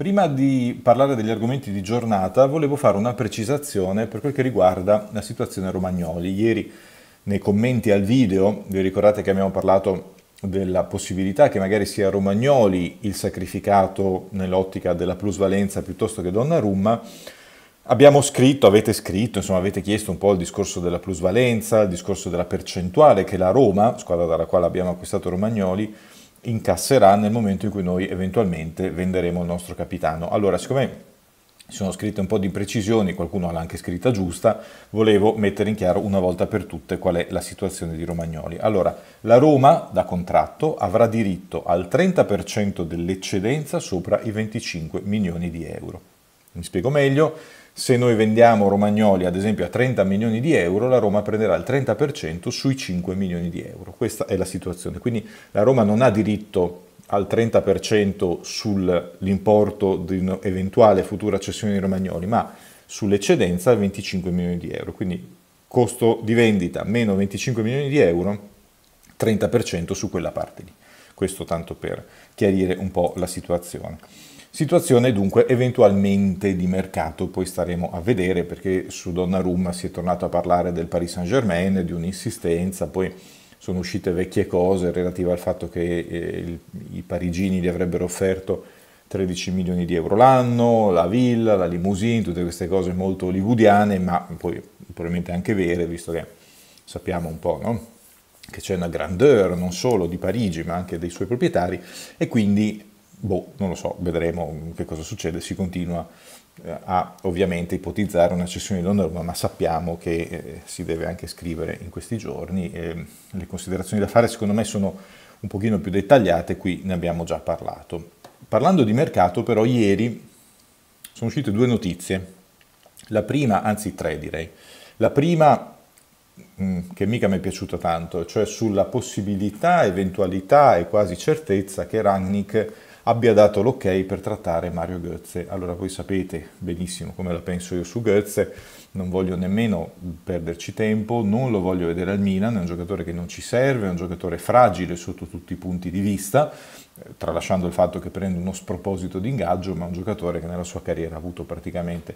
Prima di parlare degli argomenti di giornata, volevo fare una precisazione per quel che riguarda la situazione Romagnoli. Ieri nei commenti al video, vi ricordate che abbiamo parlato della possibilità che magari sia Romagnoli il sacrificato nell'ottica della plusvalenza piuttosto che Donnarumma, abbiamo scritto, avete scritto, insomma avete chiesto un po' il discorso della plusvalenza, il discorso della percentuale che la Roma, squadra dalla quale abbiamo acquistato Romagnoli, incasserà nel momento in cui noi eventualmente venderemo il nostro capitano. Allora, siccome sono scritte un po' di imprecisioni, qualcuno l'ha anche scritta giusta, volevo mettere in chiaro una volta per tutte qual è la situazione di Romagnoli. Allora, la Roma da contratto avrà diritto al 30% dell'eccedenza sopra i 25 milioni di euro. Mi spiego meglio, se noi vendiamo Romagnoli ad esempio a 30 milioni di euro, la Roma prenderà il 30% sui 5 milioni di euro. Questa è la situazione. Quindi la Roma non ha diritto al 30% sull'importo di un'eventuale futura cessione di Romagnoli, ma sull'eccedenza 25 milioni di euro. Quindi costo di vendita meno 25 milioni di euro, 30% su quella parte lì. Questo tanto per chiarire un po' la situazione. Situazione dunque eventualmente di mercato, poi staremo a vedere perché su Donnarumma si è tornato a parlare del Paris Saint-Germain, di un'insistenza, poi sono uscite vecchie cose relative al fatto che eh, i parigini gli avrebbero offerto 13 milioni di euro l'anno, la villa, la limousine, tutte queste cose molto hollywoodiane, ma poi probabilmente anche vere, visto che sappiamo un po', no? che c'è una grandeur non solo di Parigi ma anche dei suoi proprietari e quindi boh, non lo so, vedremo che cosa succede, si continua eh, a ovviamente ipotizzare una cessione di Donnarumma, ma sappiamo che eh, si deve anche scrivere in questi giorni. Eh, le considerazioni da fare secondo me sono un pochino più dettagliate, qui ne abbiamo già parlato. Parlando di mercato però ieri sono uscite due notizie, la prima, anzi tre direi, la prima mh, mm, che mica mi è piaciuta tanto, cioè sulla possibilità, eventualità e quasi certezza che Rangnick abbia dato l'ok per trattare Mario Goetze. Allora voi sapete benissimo come la penso io su Goetze, non voglio nemmeno perderci tempo, non lo voglio vedere al Milan, è un giocatore che non ci serve, è un giocatore fragile sotto tutti i punti di vista, eh, tralasciando il fatto che prende uno sproposito di ingaggio, ma è un giocatore che nella sua carriera ha avuto praticamente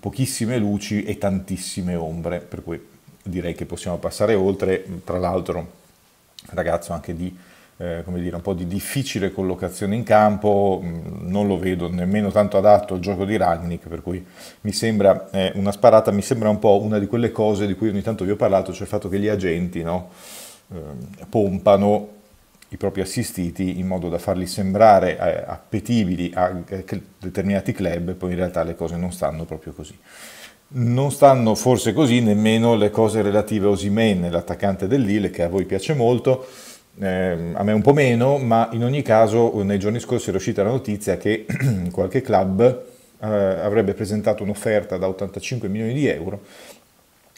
pochissime luci e tantissime ombre, per cui direi che possiamo passare oltre, tra l'altro ragazzo anche di eh, come dire, un po' di difficile collocazione in campo, mm, non lo vedo nemmeno tanto adatto al gioco di Ragnik, per cui mi sembra eh, una sparata, mi sembra un po' una di quelle cose di cui ogni tanto vi ho parlato, cioè il fatto che gli agenti no, eh, pompano i propri assistiti in modo da farli sembrare eh, appetibili a eh, determinati club, poi in realtà le cose non stanno proprio così. Non stanno forse così nemmeno le cose relative a Osimene, l'attaccante del Lille, che a voi piace molto, eh, a me un po' meno, ma in ogni caso eh, nei giorni scorsi era uscita la notizia che qualche club eh, avrebbe presentato un'offerta da 85 milioni di euro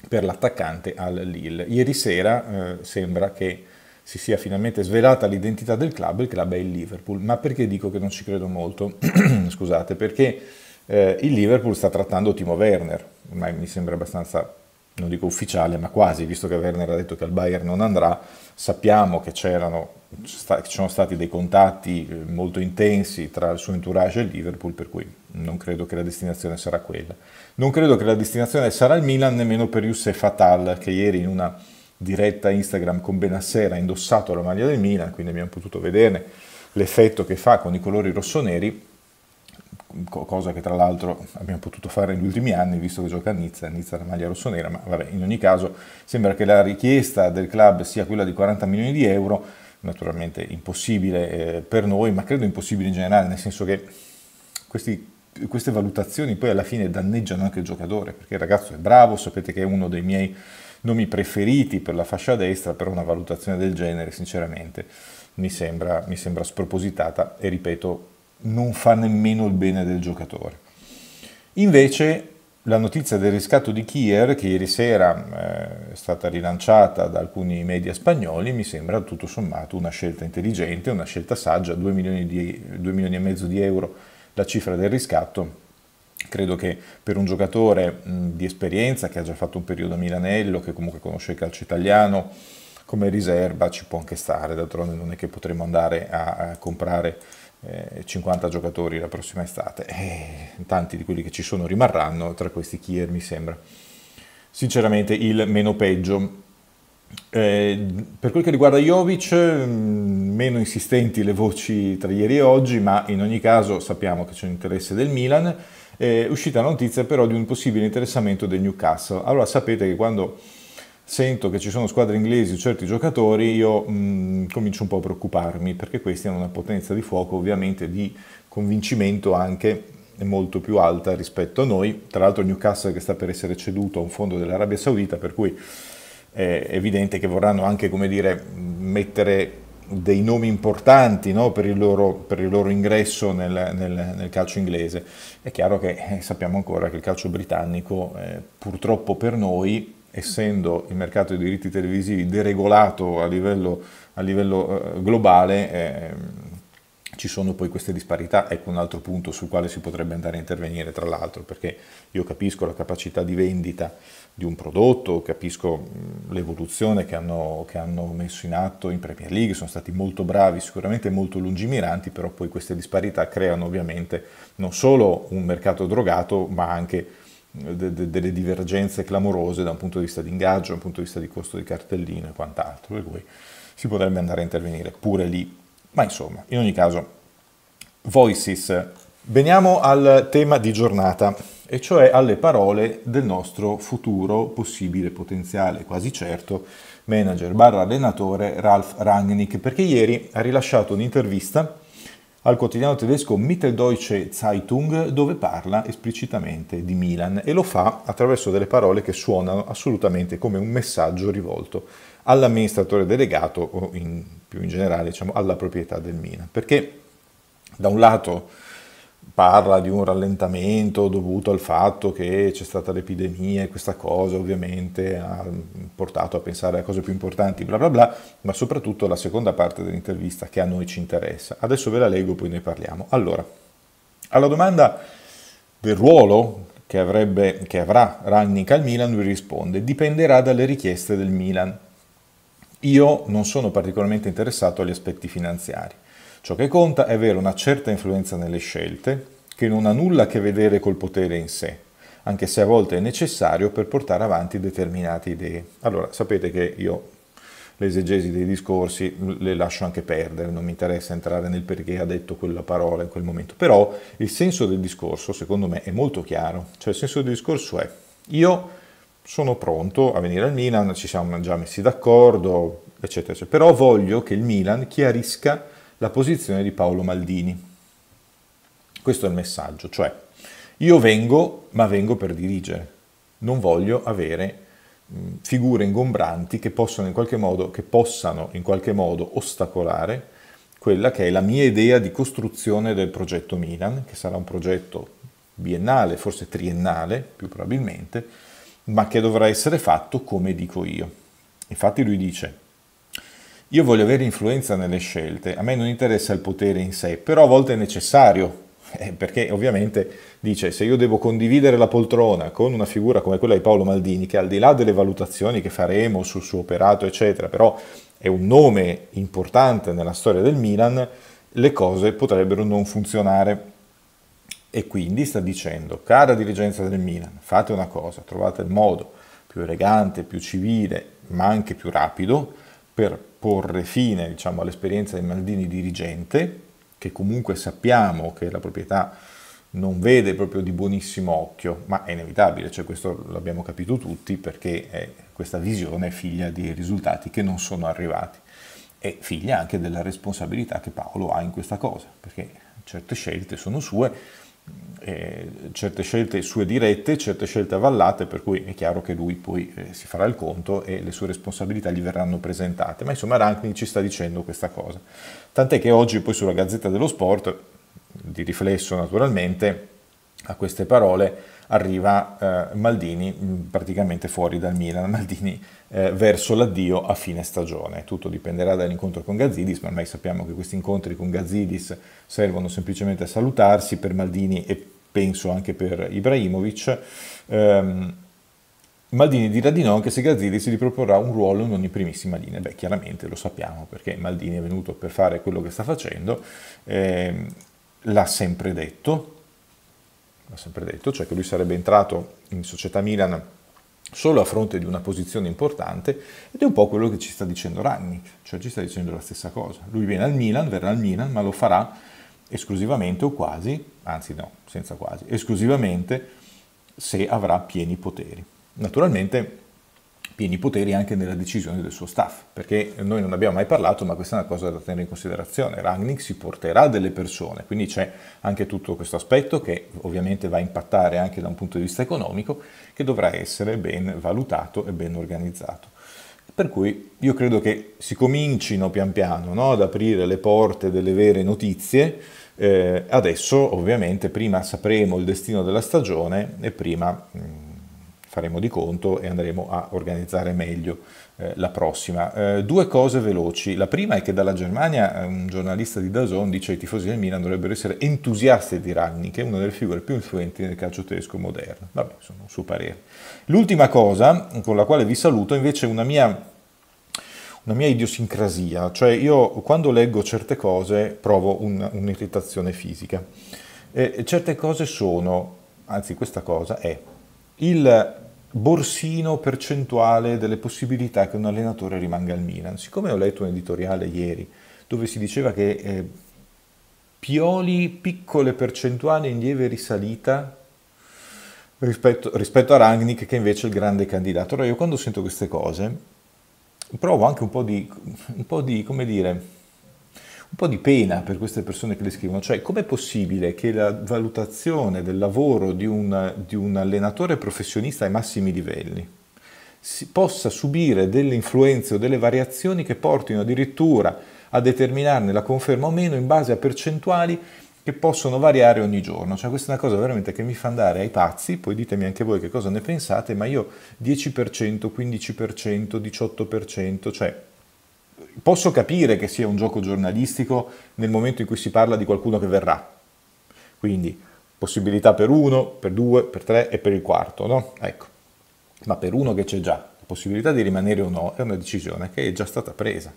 per l'attaccante al Lille. Ieri sera eh, sembra che si sia finalmente svelata l'identità del club, il club è il Liverpool, ma perché dico che non ci credo molto? Scusate, perché eh, il Liverpool sta trattando Timo Werner, ormai mi sembra abbastanza non dico ufficiale, ma quasi, visto che Werner ha detto che al Bayern non andrà, sappiamo che c'erano, ci sono stati dei contatti eh, molto intensi tra il suo entourage e il Liverpool, per cui non credo che la destinazione sarà quella. Non credo che la destinazione sarà il Milan, nemmeno per Youssef Fatal, che ieri in una diretta Instagram con Benassera ha indossato la maglia del Milan, quindi abbiamo potuto vederne l'effetto che fa con i colori rossoneri, cosa che tra l'altro abbiamo potuto fare negli ultimi anni, visto che gioca a Nizza, Nizza la maglia rossonera, ma vabbè, in ogni caso sembra che la richiesta del club sia quella di 40 milioni di euro, naturalmente impossibile eh, per noi, ma credo impossibile in generale, nel senso che questi queste valutazioni poi alla fine danneggiano anche il giocatore, perché il ragazzo è bravo, sapete che è uno dei miei nomi preferiti per la fascia destra, però una valutazione del genere sinceramente mi sembra, mi sembra spropositata e ripeto non fa nemmeno il bene del giocatore. Invece la notizia del riscatto di Kier, che ieri sera eh, è stata rilanciata da alcuni media spagnoli, mi sembra tutto sommato una scelta intelligente, una scelta saggia, 2 milioni, di, 2 milioni e mezzo di euro la cifra del riscatto. Credo che per un giocatore di esperienza, che ha già fatto un periodo a Milanello, che comunque conosce il calcio italiano, come riserva ci può anche stare, d'altronde non è che potremo andare a comprare 50 eh, giocatori la prossima estate e eh, tanti di quelli che ci sono rimarranno, tra questi Kier mi sembra sinceramente il meno peggio. Eh, per quel che riguarda Jovic, mm, meno insistenti le voci tra ieri e oggi, ma in ogni caso sappiamo che c'è un interesse del Milan. È eh, uscita la notizia però di un possibile interessamento del Newcastle. Allora sapete che quando sento che ci sono squadre inglesi o certi giocatori, io mh, mm, comincio un po' a preoccuparmi perché questi hanno una potenza di fuoco ovviamente di convincimento anche molto più alta rispetto a noi. Tra l'altro Newcastle che sta per essere ceduto a un fondo dell'Arabia Saudita, per cui è evidente che vorranno anche come dire, mettere dei nomi importanti no? per, il loro, per, il loro, ingresso nel, nel, nel, calcio inglese. È chiaro che eh, sappiamo ancora che il calcio britannico, eh, purtroppo per noi, essendo il mercato dei diritti televisivi deregolato a livello, a livello eh, globale, eh, ci sono poi queste disparità, ecco un altro punto sul quale si potrebbe andare a intervenire tra l'altro, perché io capisco la capacità di vendita di un prodotto, capisco l'evoluzione che hanno, che hanno messo in atto in Premier League, sono stati molto bravi, sicuramente molto lungimiranti, però poi queste disparità creano ovviamente non solo un mercato drogato, ma anche de, de, delle divergenze clamorose da un punto di vista di ingaggio, da un punto di vista di costo di cartellino e quant'altro, per cui si potrebbe andare a intervenire pure lì. Ma insomma, in ogni caso, Voices. Veniamo al tema di giornata, e cioè alle parole del nostro futuro, possibile, potenziale, quasi certo, manager barra allenatore Ralph Rangnick, perché ieri ha rilasciato un'intervista al quotidiano tedesco Mitteldeutsche Zeitung dove parla esplicitamente di Milan e lo fa attraverso delle parole che suonano assolutamente come un messaggio rivolto all'amministratore delegato o in, più in generale diciamo, alla proprietà del Milan. Perché da un lato parla di un rallentamento dovuto al fatto che c'è stata l'epidemia e questa cosa ovviamente ha portato a pensare a cose più importanti, bla bla bla, ma soprattutto la seconda parte dell'intervista che a noi ci interessa. Adesso ve la leggo, poi ne parliamo. Allora, alla domanda del ruolo che, avrebbe, che avrà Rangnick al Milan, lui risponde, dipenderà dalle richieste del Milan. Io non sono particolarmente interessato agli aspetti finanziari. Ciò che conta è avere una certa influenza nelle scelte, che non ha nulla a che vedere col potere in sé, anche se a volte è necessario per portare avanti determinate idee. Allora, sapete che io l'esegesi dei discorsi le lascio anche perdere, non mi interessa entrare nel perché ha detto quella parola in quel momento, però il senso del discorso secondo me è molto chiaro, cioè il senso del discorso è io sono pronto a venire al Milan, ci siamo già messi d'accordo, eccetera, eccetera, però voglio che il Milan chiarisca la posizione di Paolo Maldini. Questo è il messaggio, cioè io vengo, ma vengo per dirigere. Non voglio avere figure ingombranti che, in modo, che possano in qualche modo ostacolare quella che è la mia idea di costruzione del progetto Milan, che sarà un progetto biennale, forse triennale più probabilmente, ma che dovrà essere fatto come dico io. Infatti lui dice, io voglio avere influenza nelle scelte, a me non interessa il potere in sé, però a volte è necessario, eh, perché ovviamente dice se io devo condividere la poltrona con una figura come quella di Paolo Maldini, che al di là delle valutazioni che faremo sul suo operato, eccetera, però è un nome importante nella storia del Milan, le cose potrebbero non funzionare. E quindi sta dicendo, cara dirigenza del Milan, fate una cosa, trovate il modo più elegante, più civile, ma anche più rapido per porre fine diciamo, all'esperienza di Maldini dirigente, che comunque sappiamo che la proprietà non vede proprio di buonissimo occhio, ma è inevitabile, cioè questo l'abbiamo capito tutti perché è, questa visione è figlia di risultati che non sono arrivati e figlia anche della responsabilità che Paolo ha in questa cosa, perché certe scelte sono sue, eh, certe scelte sue dirette, certe scelte avallate, per cui è chiaro che lui poi eh, si farà il conto e le sue responsabilità gli verranno presentate. Ma insomma Rankin ci sta dicendo questa cosa. Tant'è che oggi poi sulla Gazzetta dello Sport, di riflesso naturalmente, a queste parole arriva eh, Maldini mm, praticamente fuori dal Milan, Maldini eh, verso l'addio a fine stagione. Tutto dipenderà dall'incontro con Gazzidis, ma ormai sappiamo che questi incontri con Gazzidis servono semplicemente a salutarsi per Maldini e penso anche per Ibrahimovic. Ehm, Maldini dirà di no anche se Gazzidis si riproporrà un ruolo non in primissima linea. Beh, chiaramente lo sappiamo perché Maldini è venuto per fare quello che sta facendo, ehm, l'ha sempre detto, ha sempre detto, cioè che lui sarebbe entrato in società Milan solo a fronte di una posizione importante ed è un po' quello che ci sta dicendo Ranni, cioè ci sta dicendo la stessa cosa. Lui viene al Milan, verrà al Milan, ma lo farà esclusivamente o quasi, anzi no, senza quasi, esclusivamente se avrà pieni poteri. Naturalmente pieni poteri anche nella decisione del suo staff, perché noi non abbiamo mai parlato, ma questa è una cosa da tenere in considerazione. Rangnick si porterà delle persone, quindi c'è anche tutto questo aspetto che ovviamente va a impattare anche da un punto di vista economico, che dovrà essere ben valutato e ben organizzato. Per cui io credo che si comincino pian piano no, ad aprire le porte delle vere notizie. Eh, adesso ovviamente prima sapremo il destino della stagione e prima... Mh, mm, faremo di conto e andremo a organizzare meglio eh, la prossima. Eh, due cose veloci. La prima è che dalla Germania eh, un giornalista di Dazon dice che i tifosi del Milan dovrebbero essere entusiasti di Ragni, che è una delle figure più influenti nel calcio tedesco moderno. Vabbè, sono un suo parere. L'ultima cosa con la quale vi saluto invece è una mia una mia idiosincrasia, cioè io quando leggo certe cose provo un, un'irritazione fisica. E certe cose sono, anzi questa cosa è il borsino percentuale delle possibilità che un allenatore rimanga al Milan. Siccome ho letto un editoriale ieri dove si diceva che eh, Pioli piccole percentuali in lieve risalita rispetto, rispetto, a Rangnick che invece è il grande candidato. Allora io quando sento queste cose provo anche un po' di, un po di come dire, un po' di pena per queste persone che le scrivono, cioè com'è possibile che la valutazione del lavoro di un, di un allenatore professionista ai massimi livelli si possa subire delle influenze o delle variazioni che portino addirittura a determinarne la conferma o meno in base a percentuali che possono variare ogni giorno. Cioè questa è una cosa veramente che mi fa andare ai pazzi, poi ditemi anche voi che cosa ne pensate, ma io 10%, 15%, 18%, cioè posso capire che sia un gioco giornalistico nel momento in cui si parla di qualcuno che verrà. Quindi possibilità per uno, per due, per tre e per il quarto, no? Ecco. Ma per uno che c'è già, la possibilità di rimanere o no è una decisione che è già stata presa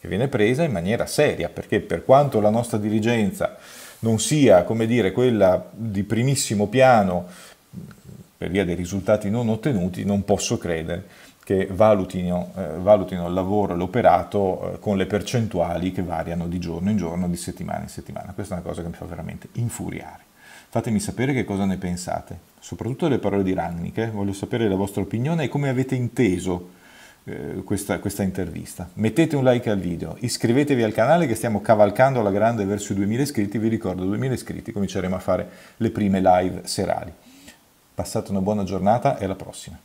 che viene presa in maniera seria, perché per quanto la nostra dirigenza non sia, come dire, quella di primissimo piano per via dei risultati non ottenuti, non posso credere che valutino, eh, valutino il lavoro, e l'operato eh, con le percentuali che variano di giorno in giorno, di settimana in settimana. Questa è una cosa che mi fa veramente infuriare. Fatemi sapere che cosa ne pensate, soprattutto le parole di Rangnick, eh. voglio sapere la vostra opinione e come avete inteso eh, questa, questa, intervista. Mettete un like al video, iscrivetevi al canale che stiamo cavalcando alla grande verso i 2000 iscritti, vi ricordo 2000 iscritti, cominceremo a fare le prime live serali. Passate una buona giornata e alla prossima.